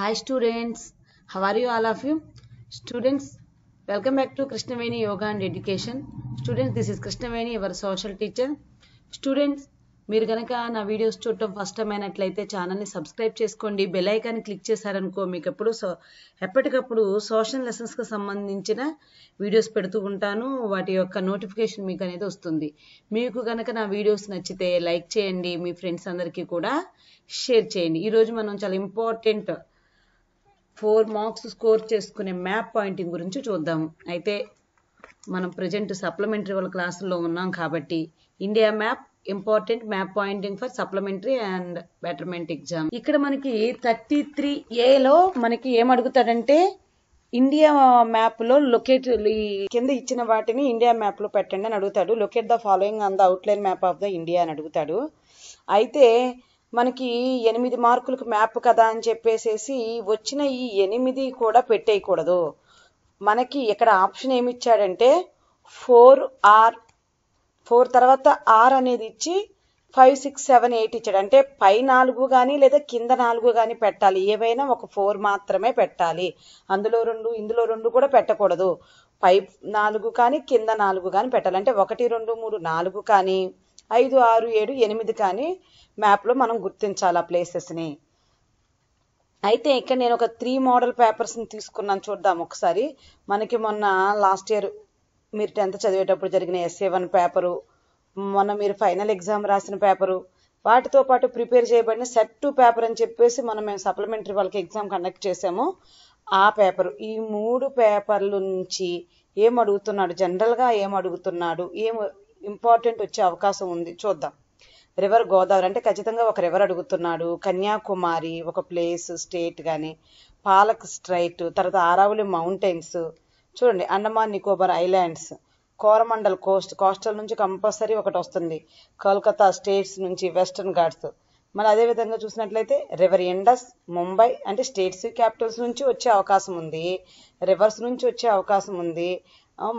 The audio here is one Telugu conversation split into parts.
hi students how are you all of you students welcome back to Krishnaveni yoga and education students this is Krishnaveni your social teacher students మీరు కనుక నా వీడియోస్ చూడటం ఫస్ట్ టైం అయినట్లయితే ఛానల్ని సబ్స్క్రైబ్ చేసుకోండి బెల్ ఐకాన్ క్లిక్ చేశారనుకో మీకు ఎప్పుడు సో ఎప్పటికప్పుడు సోషల్ లెసన్స్కి సంబంధించిన వీడియోస్ పెడుతూ ఉంటాను వాటి యొక్క నోటిఫికేషన్ మీకు అనేది వస్తుంది మీకు కనుక నా వీడియోస్ నచ్చితే లైక్ చేయండి మీ ఫ్రెండ్స్ అందరికీ కూడా షేర్ చేయండి ఈరోజు మనం చాలా ఇంపార్టెంట్ ఫోర్ మార్క్స్ స్కోర్ చేసుకునే మ్యాప్ పాయింటింగ్ గురించి చూద్దాం అయితే మనం ప్రజెంట్ సప్లిమెంటరీ వాళ్ళ క్లాసుల్లో ఉన్నాం కాబట్టి India map important map pointing for supplementary and betterment exam ఇక్కడ మనకి థర్టీ త్రీ ఏలో మనకి ఏమడుగుతాడంటే ఇండియా మ్యాప్ లో లొకేట్ కింద ఇచ్చిన వాటిని ఇండియా మ్యాప్ లో పెట్టండి అని అడుగుతాడు locate the following on the outline map of the India అని అడుగుతాడు అయితే మనకి ఎనిమిది మార్కులకు మ్యాప్ కదా అని చెప్పేసేసి వచ్చిన ఈ ఎనిమిది కూడా పెట్టేయకూడదు మనకి ఇక్కడ ఆప్షన్ ఏమి ఇచ్చాడంటే ఫోర్ ఆర్ ఫోర్ తర్వాత ఆర్ అనేది ఇచ్చి ఫైవ్ సిక్స్ సెవెన్ ఎయిట్ ఇచ్చాడు అంటే పై నాలుగు కానీ లేదా కింద నాలుగు కానీ పెట్టాలి ఏవైనా ఒక ఫోర్ మాత్రమే పెట్టాలి అందులో రెండు ఇందులో రెండు కూడా పెట్టకూడదు పై నాలుగు కానీ కింద నాలుగు కానీ పెట్టాలి అంటే ఒకటి రెండు మూడు నాలుగు కానీ ఐదు ఆరు ఏడు ఎనిమిది కానీ మ్యాప్లో మనం గుర్తించాలి ఆ ప్లేసెస్ని అయితే ఇక్కడ నేను ఒక త్రీ మోడల్ పేపర్స్ని తీసుకున్నాను చూద్దాం ఒకసారి మనకి మొన్న లాస్ట్ ఇయర్ మీరు టెన్త్ చదివేటప్పుడు జరిగిన ఎస్ఏ వన్ పేపరు మొన్న మీరు ఫైనల్ ఎగ్జామ్ రాసిన పేపరు వాటితో పాటు ప్రిపేర్ చేయబడిన సెట్ టూ పేపర్ అని చెప్పేసి మనం మేము సప్లిమెంటరీ వాళ్ళకి ఎగ్జామ్ కండక్ట్ చేసాము ఆ పేపర్ ఈ మూడు పేపర్ల నుంచి ఏం అడుగుతున్నాడు జనరల్గా ఏం అడుగుతున్నాడు ఏం ఇంపార్టెంట్ వచ్చే అవకాశం ఉంది చూద్దాం రివర్ గోదావరి అంటే ఖచ్చితంగా ఒక రివర్ అడుగుతున్నాడు కన్యాకుమారి ఒక ప్లేస్ స్టేట్ కానీ పాలక్ స్ట్రైట్ తర్వాత ఆరావులి మౌంటైన్స్ చూడండి Andaman Nicobar islands Coromandel coast coastal నుంచి కంపల్సరీ ఒకటి వస్తుంది కోల్కతా స్టేట్స్ నుంచి వెస్టర్న్ ఘాట్స్ మళ్ళీ అదేవిధంగా చూసినట్లయితే రివర్ ఎండస్ ముంబై అంటే స్టేట్స్ క్యాపిటల్స్ నుంచి వచ్చే అవకాశం ఉంది రివర్స్ నుంచి వచ్చే అవకాశం ఉంది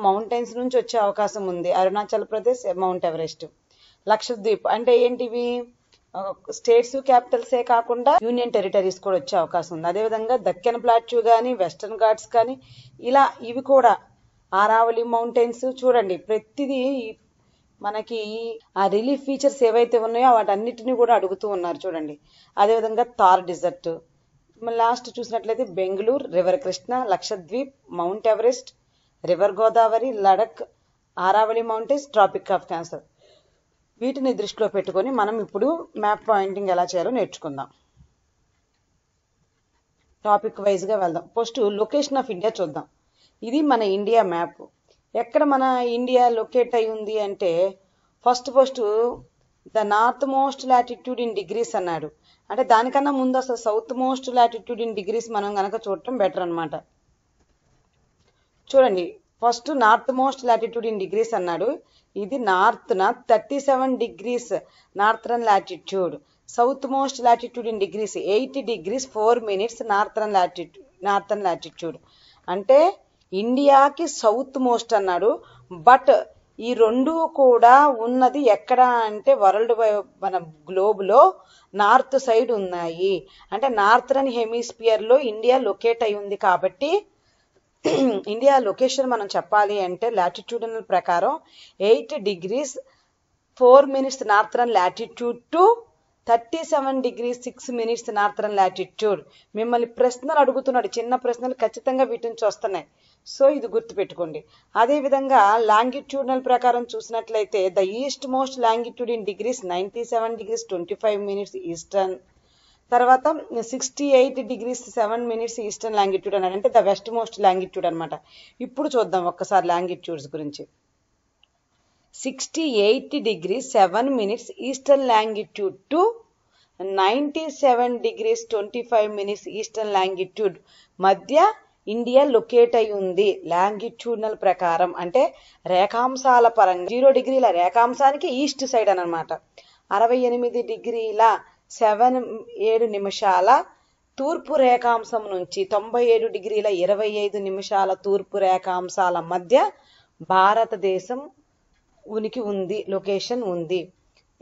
మౌంటైన్స్ నుంచి వచ్చే అవకాశం ఉంది అరుణాచల్ ప్రదేశ్ మౌంట్ ఎవరెస్ట్ లక్షద్వీప్ అంటే ఏంటివి స్టేట్స్ క్యాపిటల్సే కాకుండా యూనియన్ టెరిటరీస్ కూడా వచ్చే అవకాశం ఉంది అదేవిధంగా దక్కన్ ప్లాట్యూ కానీ వెస్టర్న్ ఘాట్స్ కానీ ఇలా ఇవి కూడా ఆరావళి మౌంటైన్స్ చూడండి ప్రతిదీ మనకి ఆ రిలీఫ్ ఫీచర్స్ ఏవైతే ఉన్నాయో వాటన్నిటిని కూడా అడుగుతూ ఉన్నారు చూడండి అదేవిధంగా థార్ డిజర్ట్ లాస్ట్ చూసినట్లయితే Bengaluru river Krishna Lakshadweep mount Everest river Godavari Ladakh Aravali mountains tropic of cancer వీటిని దృష్టిలో పెట్టుకొని మనం ఇప్పుడు మ్యాప్ పాయింటింగ్ ఎలా చేయాలో నేర్చుకుందాం టాపిక్ వైజ్గా వెళ్దాం ఫస్ట్ లొకేషన్ ఆఫ్ ఇండియా చూద్దాం ఇది మన ఇండియా మ్యాప్ ఎక్కడ మన ఇండియా లొకేట్ అయి ఉంది అంటే first first the north most latitude in degrees అన్నాడు అంటే దానికన్నా ముందు అసలు south most latitude in degrees మనం కనుక చూడటం బెటర్ అనమాట చూడండి first north most latitude in degrees అన్నాడు ఇది northern thirty seven degrees northern latitude south most latitude in degrees eighty degrees four minutes northern latitude northern latitude అంటే ఇండియాకి సౌత్ మోస్ట్ అన్నాడు బట్ ఈ రెండు కూడా ఉన్నది ఎక్కడ అంటే వరల్డ్ మన గ్లోబ్లో నార్త్ సైడ్ ఉన్నాయి అంటే నార్థన్ హెమిస్పియర్లో ఇండియా లొకేట్ అయి ఉంది కాబట్టి ఇండియా లొకేషన్ మనం చెప్పాలి అంటే లాటిట్యూడనల్ ప్రకారం eight degrees four minutes northern latitude to thirty seven degree six minutes northern latitude మిమ్మల్ని ప్రశ్నలు అడుగుతున్నాడు చిన్న ప్రశ్నలు ఖచ్చితంగా వీటి నుంచి వస్తున్నాయి సో ఇది గుర్తుపెట్టుకోండి అదేవిధంగా లాంగిట్యూడనల్ ప్రకారం చూసినట్లయితే the east most longitude in degrees ninety seven degrees twenty five minutes eastern తర్వాత sixty eight degrees seven minutes eastern longitude అన్నారు అంటే ద వెస్ట్ మోస్ట్ లాంగిట్యూడ్ అనమాట ఇప్పుడు చూద్దాం ఒక్కసారి లాంగిట్యూడ్స్ గురించి sixty eight degree seven minutes eastern longitude to ninety seven degrees twenty five minutes eastern longitude మధ్య ఇండియా లొకేట్ అయి ఉంది లాంగిట్యూడ్నల్ ప్రకారం అంటే రేఖాంశాల పరంగా జీరో డిగ్రీల రేఖాంశానికి ఈస్ట్ సైడ్ అనమాట అరవై ఎనిమిది డిగ్రీల సెవెన్ ఏడు నిమిషాల తూర్పు రేఖాంశం నుంచి తొంభై ఏడు డిగ్రీల ఇరవై ఐదు నిమిషాల తూర్పు రేఖాంశాల మధ్య భారతదేశం ఉనికి ఉంది లొకేషన్ ఉంది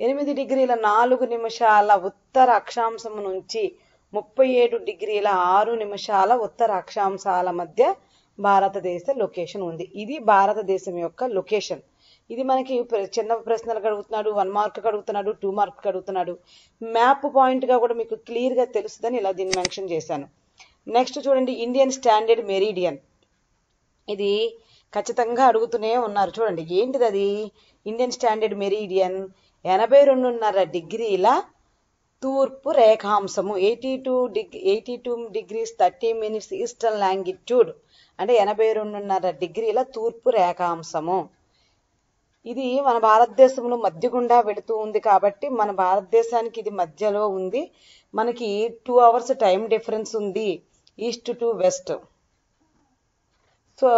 ఎనిమిది డిగ్రీల నాలుగు నిమిషాల ఉత్తర అక్షాంశం నుంచి ముప్పై ఏడు డిగ్రీల ఆరు నిమిషాల ఉత్తర అక్షాంశాల మధ్య భారతదేశ లొకేషన్ ఉంది ఇది భారతదేశం యొక్క లొకేషన్ ఇది మనకి చిన్న ప్రశ్నలకు అడుగుతున్నాడు వన్ మార్క్ అడుగుతున్నాడు టూ మార్క్ అడుగుతున్నాడు మ్యాప్ పాయింట్గా కూడా మీకు క్లియర్గా తెలుస్తుందని ఇలా దీన్ని మెన్షన్ చేశాను నెక్స్ట్ చూడండి ఇండియన్ స్టాండర్డ్ మెరీడియన్ ఇది ఖచ్చితంగా అడుగుతూనే ఉన్నారు చూడండి ఏంటిది అది ఇండియన్ స్టాండర్డ్ మెరీడియన్ ఎనభై రెండున్నర డిగ్రీల తూర్పు రేఖాంశము eighty two degree eighty two degrees thirty minutes eastern longitude అంటే ఎనభై రెండున్నర డిగ్రీల తూర్పు రేఖాంశము ఇది మన భారతదేశంలో మధ్య గుండా వెళుతూ ఉంది కాబట్టి మన భారతదేశానికి ఇది మధ్యలో ఉంది మనకి టూ అవర్స్ టైం డిఫరెన్స్ ఉంది east to west so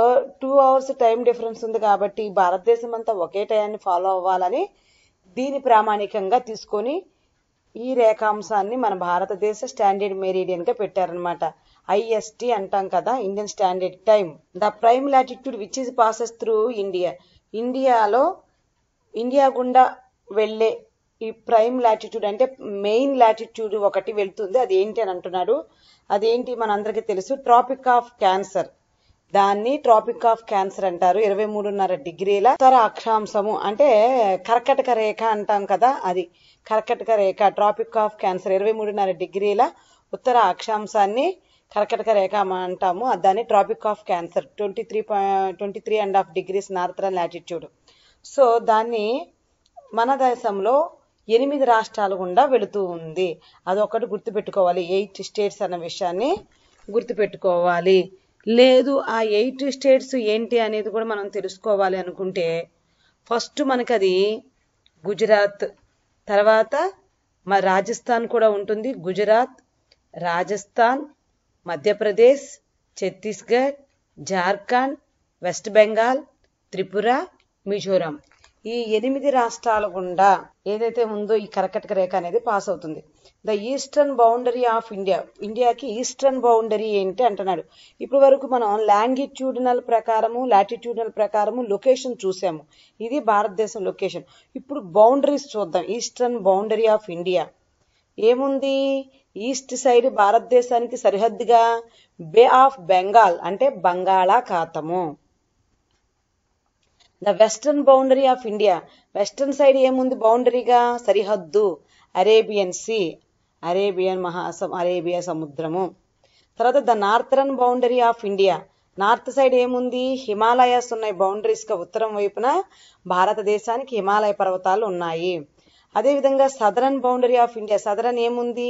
two hours time difference ఉంది కాబట్టి భారతదేశం అంతా ఒకే టైంని ఫాలో అవ్వాలని దీని ప్రామాణికంగా తీసుకొని ఈ రేఖాంశాన్ని మన భారతదేశ స్టాండర్డ్ మెరీడియన్గా పెట్టారనమాట ఐఎస్టి అంటాం కదా Indian standard time the prime latitude which is passes through India ఇండియాలో ఇండియా గుండా వెళ్ళే ఈ ప్రైమ్ లాటిట్యూడ్ అంటే మెయిన్ లాటిట్యూడ్ ఒకటి వెళ్తుంది అది ఏంటి అని అంటున్నాడు అదేంటి మనందరికీ తెలుసు ట్రాపిక్ ఆఫ్ క్యాన్సర్ దాన్ని ట్రాపిక్ ఆఫ్ క్యాన్సర్ అంటారు ఇరవై మూడున్నర డిగ్రీల ఉత్తర అక్షాంశము అంటే కర్కటక రేఖ అంటాం కదా అది కర్కటక రేఖ ట్రాపిక్ ఆఫ్ క్యాన్సర్ ఇరవై మూడున్నర డిగ్రీల ఉత్తర అక్షాంశాన్ని కర్కటక రేఖ అంటాము దాన్ని tropic of cancer twenty three twenty three and half degrees northern latitude so దాన్ని మన దేశంలో ఎనిమిది రాష్ట్రాలు గుండా వెళుతూ ఉంది అదొకటి గుర్తుపెట్టుకోవాలి ఎయిట్ స్టేట్స్ అన్న విషయాన్ని గుర్తుపెట్టుకోవాలి లేదు ఆ ఎయిట్ స్టేట్స్ ఏంటి అనేది కూడా మనం తెలుసుకోవాలి అనుకుంటే ఫస్ట్ మనకు అది గుజరాత్ తర్వాత మా రాజస్థాన్ కూడా ఉంటుంది గుజరాత్ రాజస్థాన్ మధ్యప్రదేశ్ ఛత్తీస్గఢ్ జార్ఖండ్ వెస్ట్ బెంగాల్ త్రిపుర మిజోరాం ఈ ఎనిమిది రాష్ట్రాల గుండా ఏదైతే ఉందో ఈ కర్కటక రేఖ అనేది పాస్ అవుతుంది the eastern boundary of India ఇండియాకి ఈస్టర్న్ బౌండరీ ఏంటి అంటున్నాడు ఇప్పటి వరకు మనం లాంగిట్యూడినల్ ప్రకారము లాటిట్యూడినల్ ప్రకారము లొకేషన్ చూసాము ఇది భారతదేశం లొకేషన్ ఇప్పుడు బౌండరీస్ చూద్దాం ఈస్టర్న్ బౌండరీ ఆఫ్ ఇండియా ఏముంది ఈస్ట్ సైడ్ భారతదేశానికి సరిహద్దుగా బే ఆఫ్ బెంగాల్ అంటే బంగాళాఖాతము the western boundary of India western side ఏముంది బౌండరీగా సరిహద్దు అరేబియన్ సీ అరేబియన్ మహాసం అరేబియా సముద్రము తర్వాత the northern boundary of India north side ఏముంది హిమాలయాస్ ఉన్నాయి బౌండరీస్గా ఉత్తరం వైపున భారతదేశానికి హిమాలయ పర్వతాలు ఉన్నాయి అదేవిధంగా southern boundary of India southern ఏముంది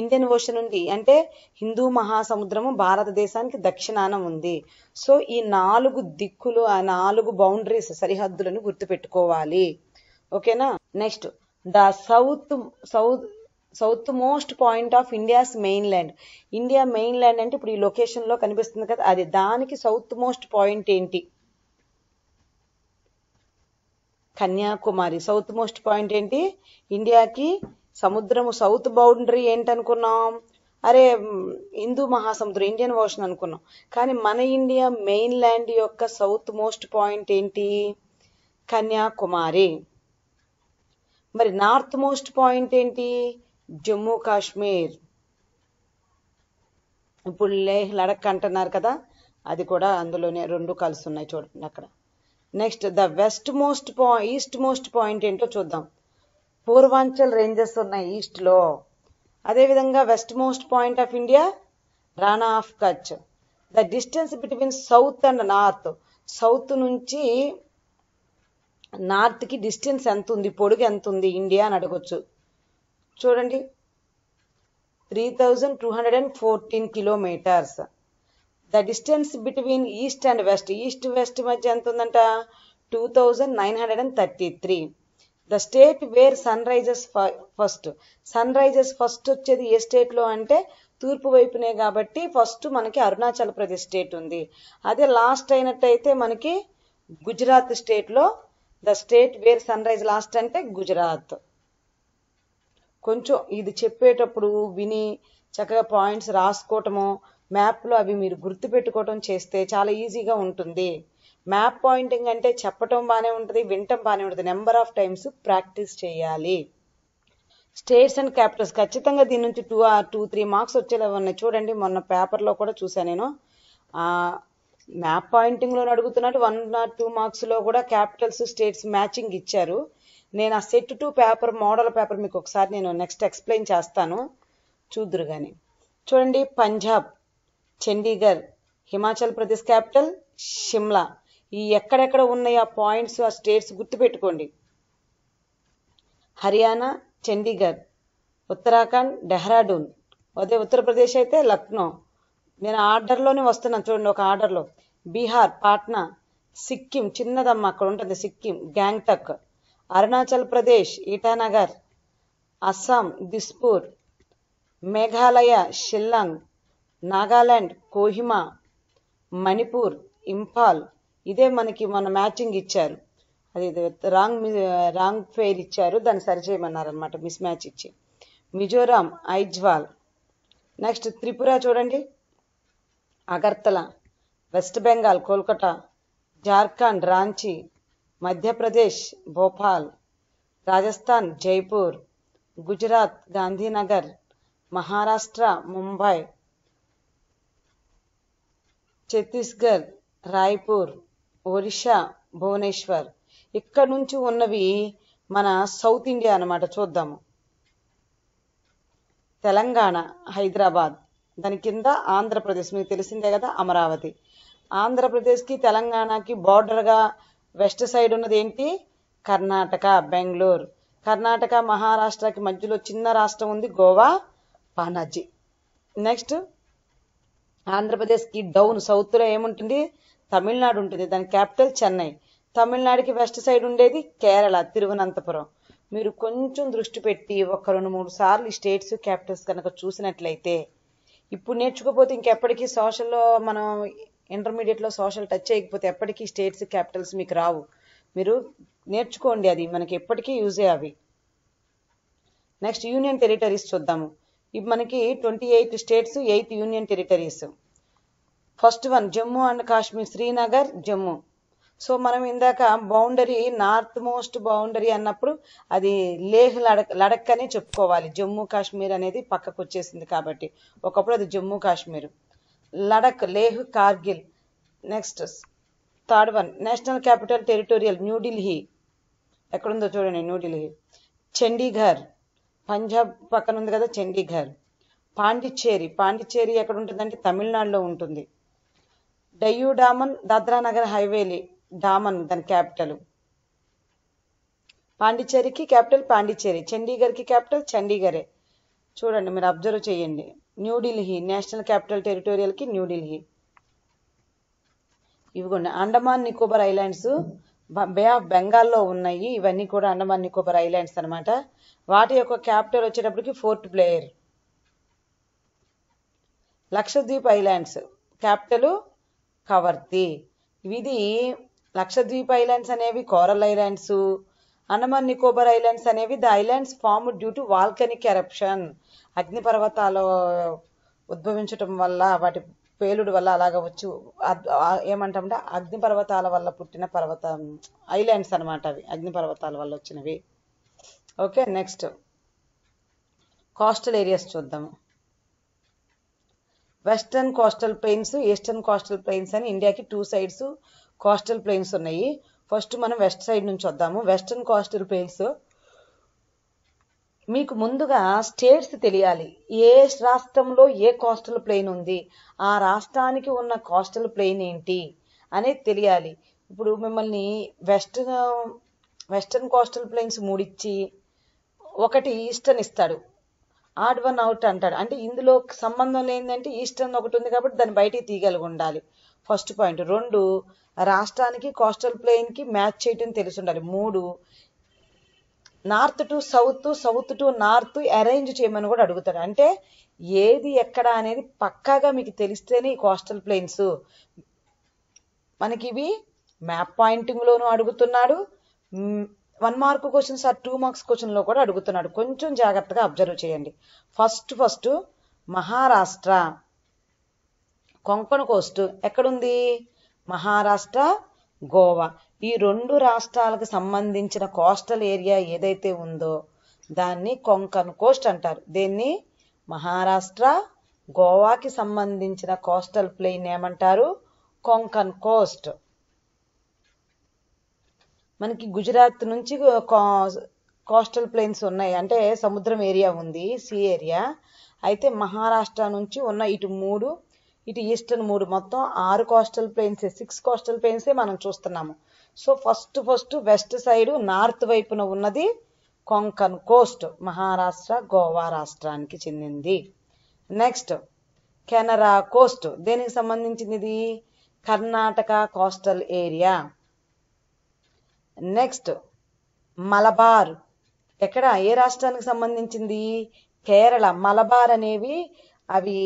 ఇండియన్ ఓషన్ ఉంది అంటే హిందూ మహాసముద్రము భారతదేశానికి దక్షిణానం ఉంది సో ఈ నాలుగు దిక్కులు ఆ నాలుగు బౌండరీస్ సరిహద్దులను గుర్తుపెట్టుకోవాలి ఓకేనా next the south south south most point of India's mainland India mainland అంటే ఇప్పుడు ఈ లొకేషన్లో కనిపిస్తుంది కదా అది దానికి సౌత్ మోస్ట్ పాయింట్ ఏంటి కన్యాకుమారి సౌత్ మోస్ట్ పాయింట్ ఏంటి ఇండియాకి సముద్రము సౌత్ బౌండరీ ఏంటనుకున్నాం అరే హిందూ మహాసముద్రం ఇండియన్ ఓషన్ అనుకున్నాం కానీ మన ఇండియా మెయిన్ ల్యాండ్ యొక్క సౌత్ మోస్ట్ పాయింట్ ఏంటి కన్యాకుమారి మరి నార్త్ మోస్ట్ పాయింట్ ఏంటి జమ్మూ కాశ్మీర్ ఇప్పుడు లేహ్ లడక్ అంటున్నారు కదా అది కూడా అందులోనే రెండు కలుస్తున్నాయి చూడండి అక్కడ next the west most point east most point ఏంటో చూద్దాం పూర్వాంచల్ రేంజెస్ ఉన్నాయి ఈస్ట్లో అదేవిధంగా west most point of India Rann of Kutch the distance between south and north south నుంచి నార్త్కి డిస్టెన్స్ ఎంత ఉంది పొడుగు ఎంత ఉంది ఇండియా అని అడగొచ్చు చూడండి three thousand two hundred and fourteen kilometres the distance between east and west east west మధ్య ఎంత ఉందంట two thousand nine hundred and thirty three the state where sun rises first sun rises first వచ్చేది ఏ స్టేట్లో అంటే తూర్పు వైపునే కాబట్టి ఫస్ట్ మనకి అరుణాచల్ ప్రదేశ్ స్టేట్ ఉంది అదే లాస్ట్ అయినట్టయితే మనకి గుజరాత్ స్టేట్లో the state where sun rise last అంటే గుజరాత్ కొంచెం ఇది చెప్పేటప్పుడు విని చక్కగా పాయింట్స్ రాసుకోవటము మ్యాప్లో అవి మీరు గుర్తుపెట్టుకోవటం చేస్తే చాలా ఈజీగా ఉంటుంది మ్యాప్ పాయింటింగ్ అంటే చెప్పటం బాగానే ఉంటుంది వినటం బాగానే ఉంటుంది నెంబర్ ఆఫ్ టైమ్స్ ప్రాక్టీస్ చేయాలి స్టేట్స్ అండ్ క్యాపిటల్స్ ఖచ్చితంగా దీని నుంచి టూ టూ త్రీ మార్క్స్ వచ్చేలా ఉన్నాయి చూడండి మొన్న పేపర్లో కూడా చూశాను నేను మ్యాప్ పాయింటింగ్లో అడుగుతున్నట్టు వన్ ఆర్ టూ మార్క్స్లో కూడా క్యాపిటల్స్ స్టేట్స్ మ్యాచింగ్ ఇచ్చారు నేను ఆ set two paper model paper మీకు ఒకసారి నేను నెక్స్ట్ ఎక్స్ప్లెయిన్ చేస్తాను చూద్దురు కానీ చూడండి పంజాబ్ చండీగర్ హిమాచల్ ప్రదేశ్ క్యాపిటల్ షిమ్లా ఈ ఎక్కడెక్కడ ఉన్నాయి ఆ పాయింట్స్ ఆ స్టేట్స్ గుర్తుపెట్టుకోండి హర్యానా చండీగఢ్ ఉత్తరాఖండ్ డెహ్రాడూన్ అదే ఉత్తరప్రదేశ్ అయితే లక్నో నేను ఆర్డర్లోనే వస్తున్నాను చూడండి ఒక ఆర్డర్లో బీహార్ పాట్నా సిక్కిం చిన్నదమ్మ అక్కడ ఉంటుంది సిక్కిం గ్యాంగ్టక్ అరుణాచల్ ప్రదేశ్ ఇటానగర్ అస్సాం దిస్పూర్ మేఘాలయ షిల్లాంగ్ నాగాల్యాండ్ కోహిమా మణిపూర్ ఇంఫాల్ ఇదే మనకి మన మ్యాచింగ్ ఇచ్చారు అది రాంగ్ రాంగ్ ఫెయిర్ ఇచ్చారు దాన్ని సరిచేయమన్నారు అనమాట మిస్ మ్యాచ్ ఇచ్చి మిజోరాం ఐజ్వాల్ నెక్స్ట్ త్రిపుర చూడండి అగర్తల వెస్ట్ బెంగాల్ కోల్కతా జార్ఖండ్ రాంచీ మధ్యప్రదేశ్ భోపాల్ రాజస్థాన్ జైపూర్ గుజరాత్ గాంధీనగర్ మహారాష్ట్ర ముంబై ఛత్తీస్గఢ్ రాయ్పూర్ ఒరిషా భువనేశ్వర్ ఇక్కడ నుంచి ఉన్నవి మన సౌత్ ఇండియా అనమాట చూద్దాము తెలంగాణ హైదరాబాద్ దాని కింద ఆంధ్రప్రదేశ్ మీకు తెలిసిందే కదా అమరావతి ఆంధ్రప్రదేశ్కి తెలంగాణకి బార్డర్గా వెస్ట్ సైడ్ ఉన్నది ఏంటి కర్ణాటక బెంగళూరు కర్ణాటక మహారాష్ట్రకి మధ్యలో చిన్న రాష్ట్రం ఉంది గోవా పానాజీ నెక్స్ట్ ఆంధ్రప్రదేశ్కి డౌన్ సౌత్లో ఏముంటుంది తమిళనాడు ఉంటుంది దాని క్యాపిటల్ చెన్నై తమిళనాడుకి వెస్ట్ సైడ్ ఉండేది కేరళ తిరువనంతపురం మీరు కొంచెం దృష్టి పెట్టి ఒక రెండు మూడు సార్లు ఈ స్టేట్స్ క్యాపిటల్స్ కనుక చూసినట్లయితే ఇప్పుడు నేర్చుకోపోతే ఇంకెప్పటికీ సోషల్లో మనం ఇంటర్మీడియట్లో సోషల్ టచ్ చేయకపోతే ఎప్పటికీ స్టేట్స్ క్యాపిటల్స్ మీకు రావు మీరు నేర్చుకోండి అది మనకి ఎప్పటికీ యూజే అవి నెక్స్ట్ యూనియన్ టెరిటరీస్ చూద్దాము ఇవి మనకి twenty eight states eighth union territories first one Jammu and Kashmir Srinagar Jammu so మనం ఇందాక బౌండరీ నార్త్ మోస్ట్ బౌండరీ అన్నప్పుడు అది లేహ్ లడక్ లడక్ అని చెప్పుకోవాలి జమ్మూ కాశ్మీర్ అనేది పక్కకు వచ్చేసింది కాబట్టి ఒకప్పుడు అది Jammu Kashmir Ladakh Leh Kargil next third one national capital territorial New Delhi ఎక్కడుందో చూడండి న్యూఢిల్లీ చండీఘర్ పంజాబ్ పక్కన ఉంది కదా చండీఘర్ పాండిచ్చేరి పాండిచ్చేరి ఎక్కడ ఉంటుందంటే తమిళనాడులో ఉంటుంది డయ్యూ డామన్ దాద్రా నగర్ హైవేలి డామన్ దాని క్యాపిటల్ పాండిచ్చేరికి క్యాపిటల్ పాండిచ్చేరి కి క్యాపిటల్ చండీగరే చూడండి మీరు అబ్జర్వ్ చేయండి న్యూఢిల్లీ నేషనల్ క్యాపిటల్ టెరిటోరియల్కి న్యూఢిల్లీ ఇవిగోండి Andaman Nicobar islands bay of బెంగాల్లో ఉన్నాయి ఇవన్నీ కూడా అండమాన్ నికోబార్ ఐలాండ్స్ అనమాట వాటి యొక్క క్యాపిటల్ వచ్చేటప్పటికి ఫోర్ట్ ప్లేయర్ లక్షద్వీప్ ఐలాండ్స్ క్యాపిటల్ కవర్తి ఇది లక్షద్వీప్ ఐలాండ్స్ అనేవి coral islands Andaman Nicobar islands అనేవి the islands form due to volcanic eruption అగ్నిపర్వతాలు ఉద్భవించటం వల్ల వాటి పేలుడు వల్ల అలాగ వచ్చి ఏమంటామంటే అగ్నిపర్వతాల వల్ల పుట్టిన పర్వత ఐలాండ్స్ అనమాట అవి అగ్నిపర్వతాల వల్ల వచ్చినవి ఓకే నెక్స్ట్ కోస్టల్ ఏరియాస్ చూద్దాము western coastal plains eastern coastal plains అని ఇండియాకి టూ సైడ్స్ కోస్టల్ ప్లెయిన్స్ ఉన్నాయి ఫస్ట్ మనం వెస్ట్ సైడ్ నుంచి వద్దాము వెస్టర్న్ కోస్టల్ ప్లెయిన్స్ మీకు ముందుగా స్టేట్స్ తెలియాలి ఏ రాష్ట్రంలో ఏ కోస్టల్ ప్లెయిన్ ఉంది ఆ రాష్ట్రానికి ఉన్న కోస్టల్ ప్లెయిన్ ఏంటి అనేది తెలియాలి ఇప్పుడు మిమ్మల్ని వెస్టర్న్ వెస్టర్న్ కోస్టల్ ప్లెయిన్స్ మూడిచ్చి ఒకటి ఈస్టర్న్ ఇస్తాడు ఆడ్ వన్ అవుట్ అంటాడు అంటే ఇందులో సంబంధం లేదంటే ఈస్టర్న్ ఒకటి ఉంది కాబట్టి దాన్ని బయటికి తీయగలిగి ఉండాలి ఫస్ట్ పాయింట్ రెండు రాష్ట్రానికి కోస్టల్ ప్లెయిన్కి మ్యాచ్ చేయటం తెలిసి ఉండాలి మూడు north to south south to north arrange చేయమని కూడా అడుగుతాడు అంటే ఏది ఎక్కడ అనేది పక్కాగా మీకు తెలిస్తేనే ఈ కోస్టల్ ప్లెయిన్స్ మనకి ఇవి మ్యాప్ పాయింటింగ్లోనూ అడుగుతున్నాడు వన్ మార్క్ క్వశ్చన్స్ ఆ టూ మార్క్స్ క్వశ్చన్లో కూడా అడుగుతున్నాడు కొంచెం జాగ్రత్తగా అబ్జర్వ్ చేయండి first first Maharashtra Konkan coast ఎక్కడుంది మహారాష్ట్ర గోవా ఈ రెండు రాష్ట్రాలకు సంబంధించిన కోస్టల్ ఏరియా ఏదైతే ఉందో దాన్ని కొంకన్ కోస్ట్ అంటారు దీన్ని మహారాష్ట్ర గోవాకి సంబంధించిన కోస్టల్ ప్లెయిన్ ఏమంటారు కొంకన్ కోస్ట్ మనకి గుజరాత్ నుంచి కోస్టల్ ప్లెయిన్స్ ఉన్నాయి అంటే సముద్రం ఏరియా ఉంది సీ ఏరియా అయితే మహారాష్ట్ర నుంచి ఉన్న ఇటు మూడు ఇటు ఈస్టర్న్ మూడు మొత్తం ఆరు కోస్టల్ ప్లెయిన్స్ సిక్స్ కోస్టల్ ప్లెయిన్సే మనం చూస్తున్నాము so first first west side north వైపున ఉన్నది కొంకన్ కోస్ట్ మహారాష్ట్ర గోవా రాష్ట్రానికి చెందింది నెక్స్ట్ కెనరా కోస్ట్ దేనికి సంబంధించింది Karnataka coastal area next Malabar ఎక్కడ ఏ రాష్ట్రానికి సంబంధించింది కేరళ మలబార్ అనేవి అవి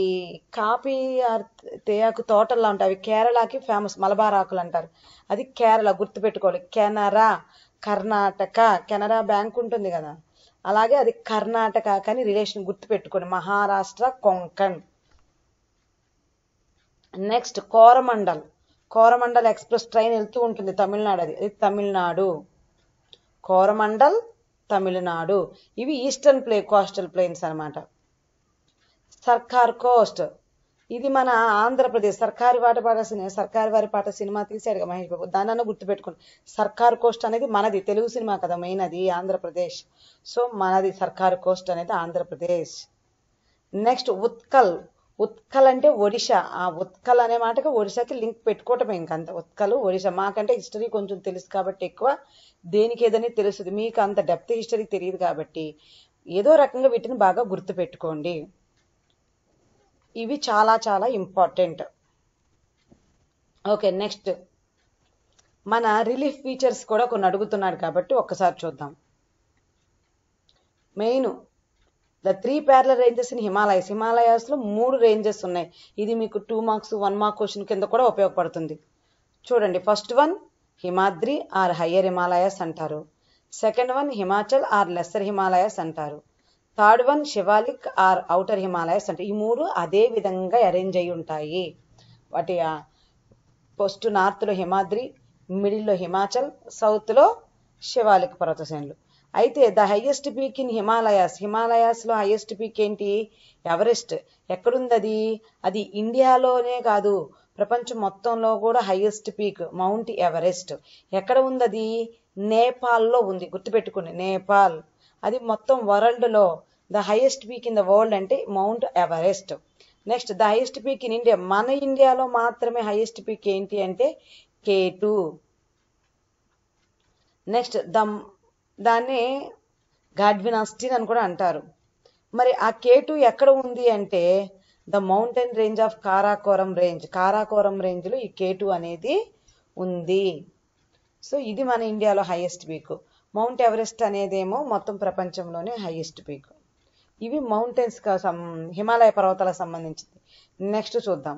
కాపీ తేయాకు తోటల్లో ఉంటాయి అవి కేరళకి ఫేమస్ మలబార్ ఆకులు అంటారు అది కేరళ గుర్తుపెట్టుకోవాలి కెనరా కర్ణాటక కెనరా బ్యాంక్ ఉంటుంది కదా అలాగే అది కర్ణాటక కానీ రిలేషన్ గుర్తుపెట్టుకోండి Maharashtra Konkan next Coromandel Coromandel express train వెళ్తూ ఉంటుంది తమిళనాడు అది ఇది తమిళనాడు కోరమండల్ తమిళనాడు ఇవి ఈస్టర్న్ ప్లే కోస్టల్ ప్లేన్స్ అనమాట సర్కార్ కోస్ట్ ఇది మన ఆంధ్రప్రదేశ్ సర్కారు పాట పాట సర్కారు వారి పాట సినిమా తీశాడు మహేష్ బాబు దానన్న గుర్తుపెట్టుకుని సర్కార్ కోస్ట్ అనేది మనది తెలుగు సినిమా కదా మెయిన్ అది ఆంధ్రప్రదేశ్ సో మనది సర్కార్ కోస్ట్ అనేది ఆంధ్రప్రదేశ్ నెక్స్ట్ ఉత్కల్ ఉత్కల్ అంటే ఒడిశా ఆ ఉత్కల్ అనే మాటకి ఒడిశాకి లింక్ పెట్టుకోవటమే ఇంకంత ఉత్కల్ ఒడిశా మాకంటే హిస్టరీ కొంచెం తెలుసు కాబట్టి ఎక్కువ దేనికి ఏదని తెలుస్తుంది మీకు అంత డెప్త్ హిస్టరీ తెలియదు కాబట్టి ఏదో రకంగా వీటిని బాగా గుర్తుపెట్టుకోండి ఇవి చాలా చాలా ఇంపార్టెంట్ ఓకే నెక్స్ట్ మన రిలీఫ్ ఫీచర్స్ కూడా కొన్ని అడుగుతున్నాడు కాబట్టి ఒక్కసారి చూద్దాం main the three parallel ranges in Himalayas హిమాలయాస్లో మూడు రేంజెస్ ఉన్నాయి ఇది మీకు two marks one mark question కింద కూడా ఉపయోగపడుతుంది చూడండి first one Himadri or higher Himalayas అంటారు second one Himachal or lesser Himalayas అంటారు third one Shivalik or outer Himalayas అంటే ఈ మూడు అదే విధంగా అరేంజ్ అయి ఉంటాయి వాటి ఫస్ట్ నార్త్లో హిమాద్రి మిడిల్లో హిమాచల్ సౌత్లో శివాలిక్ పర్వతశ్రేణులు అయితే the highest peak in Himalayas హిమాలయాస్లో హైయెస్ట్ పీక్ ఏంటి ఎవరెస్ట్ ఎక్కడుంది అది అది ఇండియాలోనే కాదు ప్రపంచం మొత్తంలో కూడా హైయెస్ట్ పీక్ మౌంట్ ఎవరెస్ట్ ఎక్కడ ఉంది అది నేపాల్లో ఉంది గుర్తుపెట్టుకుని నేపాల్ అది మొత్తం వరల్డ్లో the highest peak in the world అంటే mount Everest next the highest peak in India మన ఇండియాలో మాత్రమే హైయెస్ట్ పీక్ ఏంటి అంటే కే టూ నెక్స్ట్ ద దాన్ని గాడ్వినాస్టిన్ అని కూడా అంటారు మరి ఆ కే టూ ఎక్కడ ఉంది అంటే the mountain range of Karakoram range Karakoram రేంజ్లో ఈ కే టూ అనేది ఉంది సో ఇది మన ఇండియాలో హైయెస్ట్ పీక్ మౌంట్ ఎవరెస్ట్ అనేదేమో మొత్తం ప్రపంచంలోనే హైయెస్ట్ పీక్ ఇవి మౌంటైన్స్ హిమాలయ పర్వతాలకు సంబంధించింది నెక్స్ట్ చూద్దాం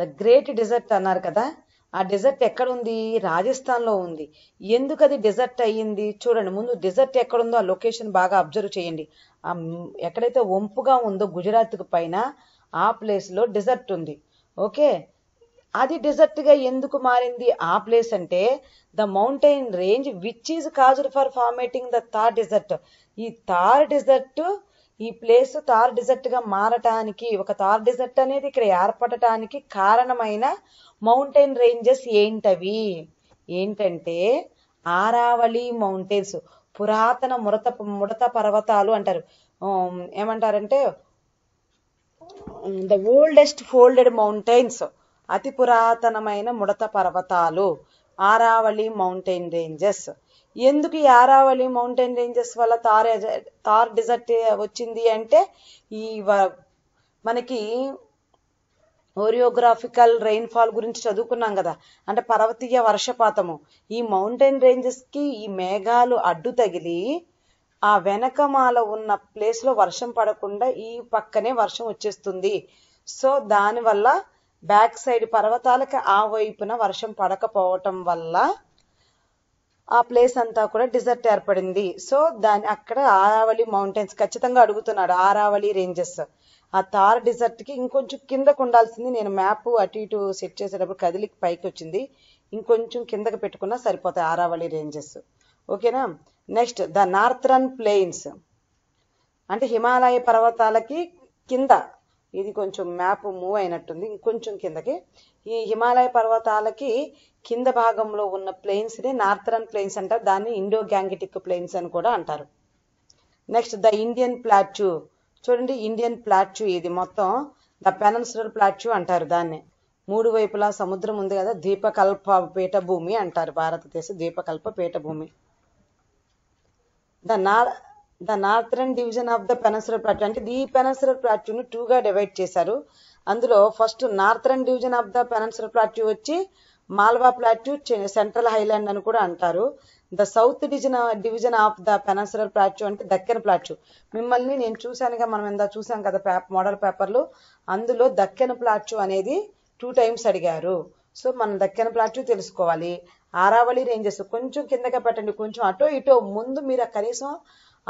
ద గ్రేట్ డిజర్ట్ అన్నారు కదా ఆ డిజర్ట్ ఎక్కడుంది రాజస్థాన్లో ఉంది ఎందుకు అది డిజర్ట్ అయ్యింది చూడండి ముందు డిజర్ట్ ఎక్కడుందో ఆ లొకేషన్ బాగా అబ్జర్వ్ చేయండి ఆ ఎక్కడైతే వంపుగా ఉందో గుజరాత్కు పైన ఆ ప్లేస్లో డిజర్ట్ ఉంది ఓకే అది గా ఎందుకు మారింది ఆ ప్లేస్ అంటే the mountain range which is caused for formatting the Thar desert ఈ థార్ డిజర్ట్ ఈ ప్లేస్ థార్ గా మారటానికి ఒక థార్ డిజర్ట్ అనేది ఇక్కడ ఏర్పడటానికి కారణమైన మౌంటైన్ రేంజెస్ ఏంటవి ఏంటంటే ఆరావళి మౌంటైన్స్ పురాతన మురత ముడత పర్వతాలు అంటారు ఏమంటారంటే ద ఓల్డెస్ట్ ఫోల్డెడ్ మౌంటైన్స్ అతి పురాతనమైన ముడత పర్వతాలు ఆరావళి మౌంటైన్ రేంజెస్ ఎందుకు ఈ ఆరావళి మౌంటైన్ రేంజెస్ వల్ల తార్ తార్ డిజర్ట్ వచ్చింది అంటే ఈ మనకి ఓరియోగ్రాఫికల్ రైన్ఫాల్ గురించి చదువుకున్నాం కదా అంటే పర్వతీయ వర్షపాతము ఈ మౌంటైన్ రేంజెస్కి ఈ మేఘాలు అడ్డు తగిలి ఆ వెనకమాల ఉన్న ప్లేస్లో వర్షం పడకుండా ఈ పక్కనే వర్షం వచ్చేస్తుంది సో దానివల్ల బ్యాక్ సైడ్ పర్వతాలకి ఆ వైపున వర్షం పడకపోవటం వల్ల ఆ ప్లేస్ అంతా కూడా డిజర్ట్ ఏర్పడింది సో దాని అక్కడ ఆరావళి మౌంటైన్స్ ఖచ్చితంగా అడుగుతున్నాడు ఆరావళి రేంజెస్ ఆ తార్ డిజర్ట్కి ఇంకొంచెం కిందకు ఉండాల్సింది నేను మ్యాప్ అటు ఇటు సెట్ చేసేటప్పుడు కదిలికి పైకి వచ్చింది ఇంకొంచెం కిందకు పెట్టుకున్నా సరిపోతాయి ఆరావళి రేంజెస్ ఓకేనా నెక్స్ట్ ద రన్ ప్లెయిన్స్ అంటే హిమాలయ పర్వతాలకి కింద ఇది కొంచెం మ్యాప్ మూవ్ అయినట్టుంది ఇంకొంచెం కిందకి ఈ హిమాలయ పర్వతాలకి కింద భాగంలో ఉన్న ని నార్థరన్ ప్లెయిన్స్ అంటారు దాన్ని ఇండో గ్యాంగిటిక్ ప్లెయిన్స్ అని కూడా అంటారు నెక్స్ట్ ద ఇండియన్ ప్లాట్యూ చూడండి ఇండియన్ ప్లాట్యూ ఇది మొత్తం ద పెనన్సులర్ ప్లాట్యూ అంటారు దాన్ని మూడు వైపులా సముద్రం ఉంది కదా ద్వీపకల్ప పీఠభూమి అంటారు భారతదేశ ద్వీపకల్ప పీఠభూమి the nor the northern division of the peninsular plat అంటే ది పెనసర ప్లాట్యూను టూగా డివైడ్ చేశారు అందులో first northern division of the peninsular plateau వచ్చి మాల్వా ప్లాట్యూ సెంట్రల్ హైలాండ్ అని కూడా అంటారు the south division division of the peninsular plateau అంటే దక్కన్ ప్లాట్యూ మిమ్మల్ని నేను చూశానుగా మనం ఎంత చూసాం కదా మోడల్ పేపర్లు అందులో దక్కన్ ప్లాట్యూ అనేది టూ టైమ్స్ అడిగారు సో మనం దక్కన్ ప్లాట్యూ తెలుసుకోవాలి ఆరావళి రేంజెస్ కొంచెం కిందగా పెట్టండి కొంచెం అటో ఇటో ముందు మీరు కనీసం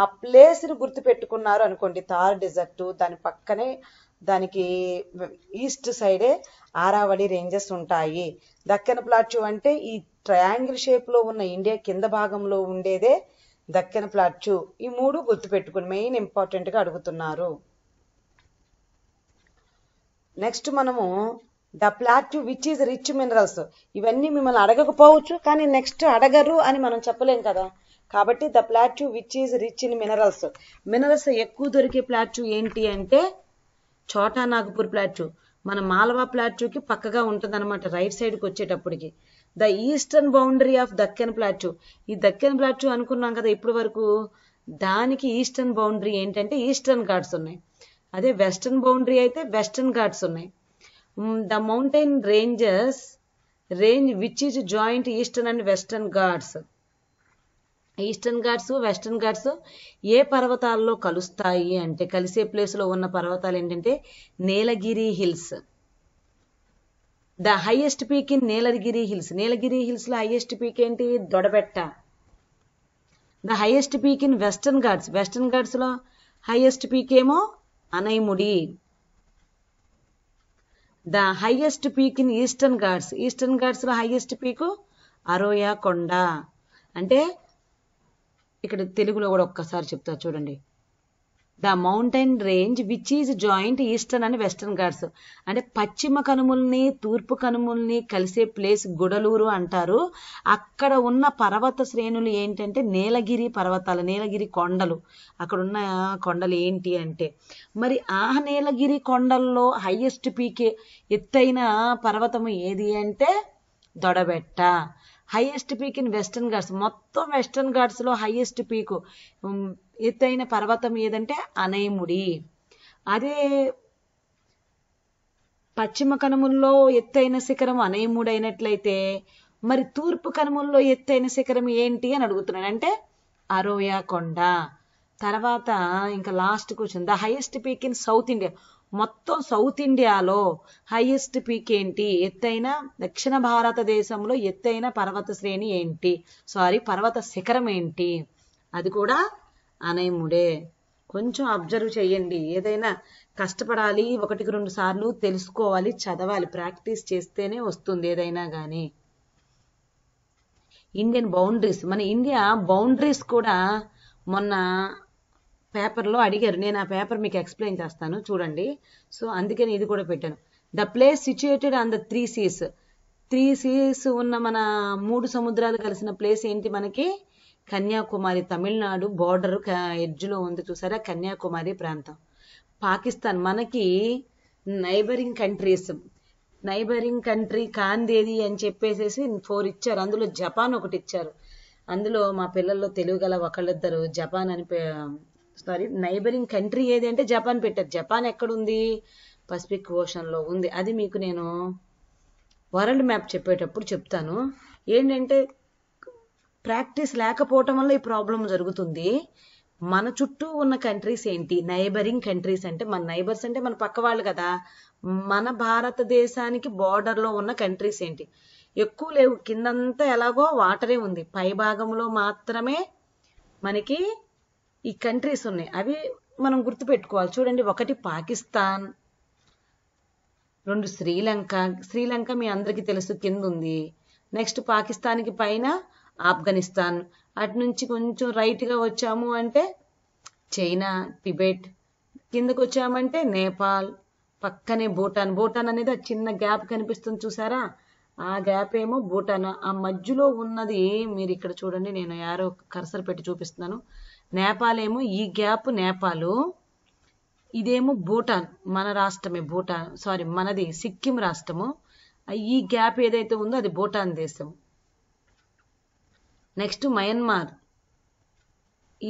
ఆ ప్లేస్ గుర్తు గుర్తుపెట్టుకున్నారు అనుకోండి థార్ డెజర్టు దాని పక్కనే దానికి ఈస్ట్ సైడే ఆరావళి రేంజెస్ ఉంటాయి దక్కన ప్లాట్యూ అంటే ఈ ట్రయాంగిల్ షేప్లో ఉన్న ఇండియా కింద భాగంలో ఉండేదే దక్కన ప్లాట్యూ ఈ మూడు గుర్తుపెట్టుకుని మెయిన్ ఇంపార్టెంట్గా అడుగుతున్నారు నెక్స్ట్ మనము the plateau which is rich minerals ఇవన్నీ మిమ్మల్ని అడగకపోవచ్చు కానీ నెక్స్ట్ అడగరు అని మనం చెప్పలేం కదా కాబట్టి the plateau which is rich in minerals minerals ఎక్కువ దొరికే ప్లాట్యూ ఏంటి అంటే చోటా నాగపూర్ ప్లాట్యూ మన మాలవా ప్లాట్యూకి పక్కగా ఉంటుందన్నమాట రైట్ సైడ్కి వచ్చేటప్పటికి the eastern boundary of Deccan plateau ఈ దక్కన్ ప్లాట్యూ అనుకున్నాం కదా ఇప్పటి వరకు దానికి ఈస్టర్న్ బౌండరీ ఏంటంటే ఈస్టర్న్ ఘాట్స్ ఉన్నాయి అదే వెస్టర్న్ బౌండరీ అయితే వెస్టర్న్ ఘాట్స్ ఉన్నాయి the mountain ranges range which is joint Eastern and Western Ghats Eastern Ghats Western Ghats ఏ పర్వతాల్లో కలుస్తాయి అంటే కలిసే ప్లేస్లో ఉన్న పర్వతాలు ఏంటంటే Nilgiri hills the highest peak in Nilgiri hills Nilgiri హిల్స్లో హైయెస్ట్ పీక్ ఏంటి Doddabetta the highest peak in Western Ghats Western ఘాట్స్లో హైయెస్ట్ పీక్ ఏమో Anamudi the highest peak in Eastern Ghats Eastern ఘాట్స్లో హైయెస్ట్ పీకు అరోయా కొండ అంటే ఇక్కడ తెలుగులో కూడా ఒక్కసారి చెప్తా చూడండి the mountain range which is joint Eastern and Western Ghats అంటే పశ్చిమ కనుముల్ని తూర్పు కనుమల్ని కలిసే ప్లేస్ గుడలూరు అంటారు అక్కడ ఉన్న పర్వత శ్రేణులు ఏంటంటే నీలగిరి పర్వతాలు నీలగిరి కొండలు అక్కడ ఉన్న కొండలు ఏంటి అంటే మరి ఆ నీలగిరి కొండల్లో హైయెస్ట్ పీకే ఎత్తైన పర్వతం ఏది అంటే Doddabetta highest peak in Western Ghats మొత్తం వెస్టర్న్ ఘాట్స్లో హైయెస్ట్ పీక్ ఎత్తైన పర్వతం ఏదంటే అనయముడి అదే పశ్చిమ కనుముల్లో ఎత్తైన శిఖరం అనయముడు అయినట్లయితే మరి తూర్పు కనుముల్లో ఎత్తైన శిఖరం ఏంటి అని అడుగుతున్నాను అంటే అరోయా కొండ తర్వాత ఇంకా last question the highest peak in south India మొత్తం సౌత్ ఇండియాలో హైయెస్ట్ పీక్ ఏంటి ఎత్తైన దక్షిణ భారతదేశంలో ఎత్తైన పర్వత శ్రేణి ఏంటి సారీ పర్వత శిఖరం ఏంటి అది కూడా అనయముడే కొంచెం అబ్జర్వ్ చేయండి ఏదైనా కష్టపడాలి ఒకటికి రెండు సార్లు తెలుసుకోవాలి చదవాలి ప్రాక్టీస్ చేస్తేనే వస్తుంది ఏదైనా కానీ ఇండియన్ బౌండరీస్ మన ఇండియా బౌండరీస్ కూడా మొన్న పేపర్లో అడిగారు నేను ఆ పేపర్ మీకు ఎక్స్ప్లెయిన్ చేస్తాను చూడండి సో అందుకని ఇది కూడా పెట్టాను the place situated on the three seas three seas ఉన్న మన మూడు సముద్రాలు కలిసిన ప్లేస్ ఏంటి మనకి కన్యాకుమారి తమిళనాడు బార్డర్ ఎడ్జ్లో ఉంది చూసారా కన్యాకుమారి ప్రాంతం పాకిస్తాన్ మనకి నైబరింగ్ కంట్రీస్ నైబరింగ్ కంట్రీ కాందేది అని చెప్పేసి ఫోర్ ఇచ్చారు అందులో జపాన్ ఒకటి ఇచ్చారు అందులో మా పిల్లల్లో తెలుగు గల ఒకళ్ళిద్దరు జపాన్ అని సారీ నైబరింగ్ కంట్రీ ఏది అంటే జపాన్ పెట్టారు జపాన్ ఎక్కడుంది పసిఫిక్ ఓషన్లో ఉంది అది మీకు నేను వరల్డ్ మ్యాప్ చెప్పేటప్పుడు చెప్తాను ఏంటంటే ప్రాక్టీస్ లేకపోవటం వల్ల ఈ ప్రాబ్లం జరుగుతుంది మన చుట్టూ ఉన్న కంట్రీస్ ఏంటి నైబరింగ్ కంట్రీస్ అంటే మన నైబర్స్ అంటే మన పక్క వాళ్ళు కదా మన భారతదేశానికి బార్డర్లో ఉన్న కంట్రీస్ ఏంటి ఎక్కువ లేవు కిందంతా ఎలాగో వాటరే ఉంది పై భాగంలో మాత్రమే మనకి ఈ కంట్రీస్ ఉన్నాయి అవి మనం గుర్తుపెట్టుకోవాలి చూడండి ఒకటి పాకిస్తాన్ రెండు శ్రీలంక శ్రీలంక మీ అందరికీ తెలుసు కింద ఉంది నెక్స్ట్ పాకిస్తాన్కి పైన ఆఫ్ఘనిస్తాన్ అటు నుంచి కొంచెం రైట్గా వచ్చాము అంటే చైనా టిబెట్ కిందకు వచ్చామంటే నేపాల్ పక్కనే భూటాన్ భూటాన్ అనేది ఆ చిన్న గ్యాప్ కనిపిస్తుంది చూసారా ఆ గ్యాప్ ఏమో భూటాన్ ఆ మధ్యలో ఉన్నది మీరు ఇక్కడ చూడండి నేను యారో కర్సర్ పెట్టి చూపిస్తున్నాను నేపాలేమో ఈ గ్యాప్ నేపాలు ఇదేమో భూటాన్ మన రాష్ట్రమే భూటాన్ సారీ మనది సిక్కిం రాష్ట్రము ఈ గ్యాప్ ఏదైతే ఉందో అది భూటాన్ దేశం నెక్స్ట్ మయన్మార్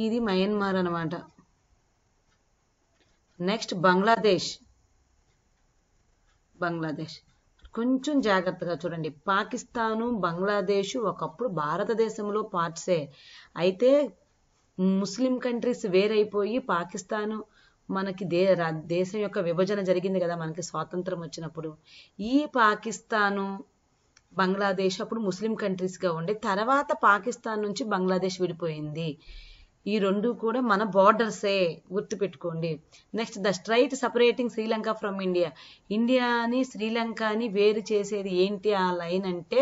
ఇది మయన్మార్ అనమాట నెక్స్ట్ బంగ్లాదేశ్ బంగ్లాదేశ్ కొంచెం జాగ్రత్తగా చూడండి పాకిస్తాను బంగ్లాదేశ్ ఒకప్పుడు భారతదేశంలో పార్ట్సే అయితే ముస్లిం కంట్రీస్ వేరైపోయి పాకిస్తాను మనకి దే దేశం యొక్క విభజన జరిగింది కదా మనకి స్వాతంత్రం వచ్చినప్పుడు ఈ పాకిస్తాను బంగ్లాదేశ్ అప్పుడు ముస్లిం కంట్రీస్గా ఉండే తర్వాత పాకిస్తాన్ నుంచి బంగ్లాదేశ్ విడిపోయింది ఈ రెండు కూడా మన బార్డర్సే గుర్తుపెట్టుకోండి next the strait separating Sri Lanka from India ఇండియాని శ్రీలంకని వేరు చేసేది ఏంటి ఆ లైన్ అంటే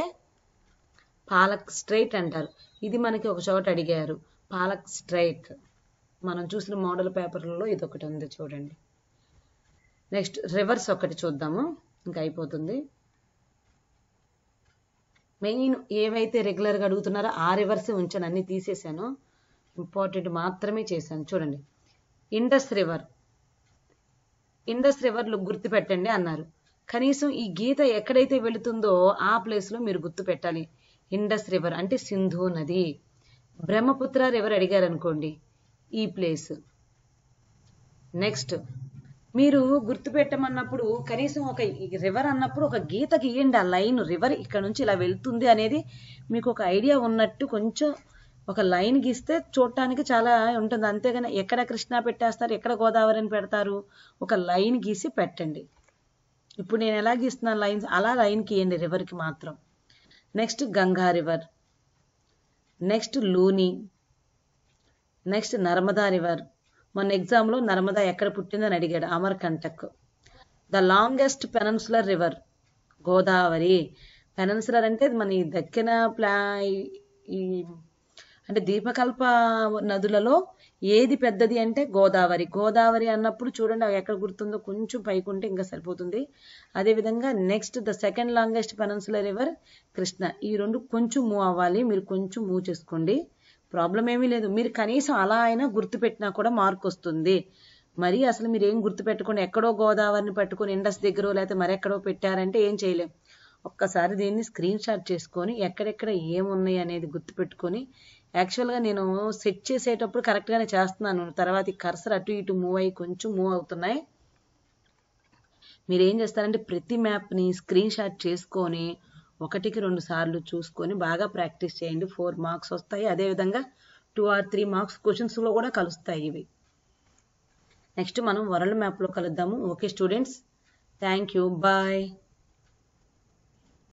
పాలక్ స్ట్రైట్ అంటారు ఇది మనకి ఒక చోట అడిగారు పాలక్ స్ట్రైట్ మనం చూసిన మోడల్ పేపర్లలో ఇది ఒకటి ఉంది చూడండి నెక్స్ట్ రివర్స్ ఒకటి చూద్దాము ఇంకా అయిపోతుంది మెయిన్ ఏవైతే రెగ్యులర్గా అడుగుతున్నారో ఆ రివర్స్ ఉంచాను అన్ని తీసేశాను ఇంపార్టెంట్ మాత్రమే చేశాను చూడండి ఇండస్ రివర్ ఇండస్ రివర్లు గుర్తుపెట్టండి అన్నారు కనీసం ఈ గీత ఎక్కడైతే వెళుతుందో ఆ ప్లేస్లో మీరు గుర్తు పెట్టాలి ఇండస్ రివర్ అంటే సింధు నది బ్రహ్మపుత్రారు ఎవరు అడిగారు అనుకోండి ఈ ప్లేస్ నెక్స్ట్ మీరు గుర్తుపెట్టమన్నప్పుడు కనీసం ఒక రివర్ అన్నప్పుడు ఒక గీత గీయండి ఆ లైన్ రివర్ ఇక్కడ నుంచి ఇలా వెళ్తుంది అనేది మీకు ఒక ఐడియా ఉన్నట్టు కొంచెం ఒక లైన్ గీస్తే చూడటానికి చాలా ఉంటుంది అంతేగాని ఎక్కడ కృష్ణ పెట్టేస్తారు ఎక్కడ గోదావరిని పెడతారు ఒక లైన్ గీసి పెట్టండి ఇప్పుడు నేను ఎలా గీస్తున్నాను లైన్స్ అలా లైన్ గీయండి రివర్కి మాత్రం next Ganga river next Luni next Narmada river మొన్న ఎగ్జామ్లో నర్మదా ఎక్కడ పుట్టిందని అడిగాడు Amarkantak the longest peninsular river Godavari peninsular అంటే మన దక్కిన ప్లా ఈ అంటే దీపకల్ప నదులలో ఏది పెద్దది అంటే గోదావరి గోదావరి అన్నప్పుడు చూడండి అవి ఎక్కడ గుర్తుందో కొంచెం పైకుంటే ఇంకా సరిపోతుంది అదేవిధంగా next the second longest peninsular river Krishna ఈ రెండు కొంచెం మూవ్ అవ్వాలి మీరు కొంచెం మూవ్ చేసుకోండి ప్రాబ్లం ఏమీ లేదు మీరు కనీసం అలా అయినా గుర్తుపెట్టినా కూడా మార్క్ వస్తుంది మరి అసలు మీరు ఏం గుర్తు పెట్టుకోండి ఎక్కడో గోదావరిని పట్టుకొని ఇండస్ దగ్గర లేకపోతే మరెక్కడో పెట్టారంటే ఏం చేయలేం ఒక్కసారి దీన్ని స్క్రీన్ షాట్ చేసుకొని ఎక్కడెక్కడ ఏమున్నాయి అనేది గుర్తుపెట్టుకొని యాక్చువల్గా నేను సెట్ చేసేటప్పుడు కరెక్ట్గానే చేస్తున్నాను తర్వాత కర్సర్ అటు ఇటు మూవ్ అయ్యి కొంచెం మూవ్ అవుతున్నాయి మీరు ఏం చేస్తారంటే ప్రతి మ్యాప్ని స్క్రీన్ షాట్ చేసుకొని ఒకటికి రెండు సార్లు చూసుకొని బాగా ప్రాక్టీస్ చేయండి ఫోర్ మార్క్స్ వస్తాయి అదేవిధంగా టూ ఆర్ త్రీ మార్క్స్ క్వశ్చన్స్లో కూడా కలుస్తాయి ఇవి నెక్స్ట్ మనం వరల్డ్ మ్యాప్లో కలుద్దాము okay students thank you bye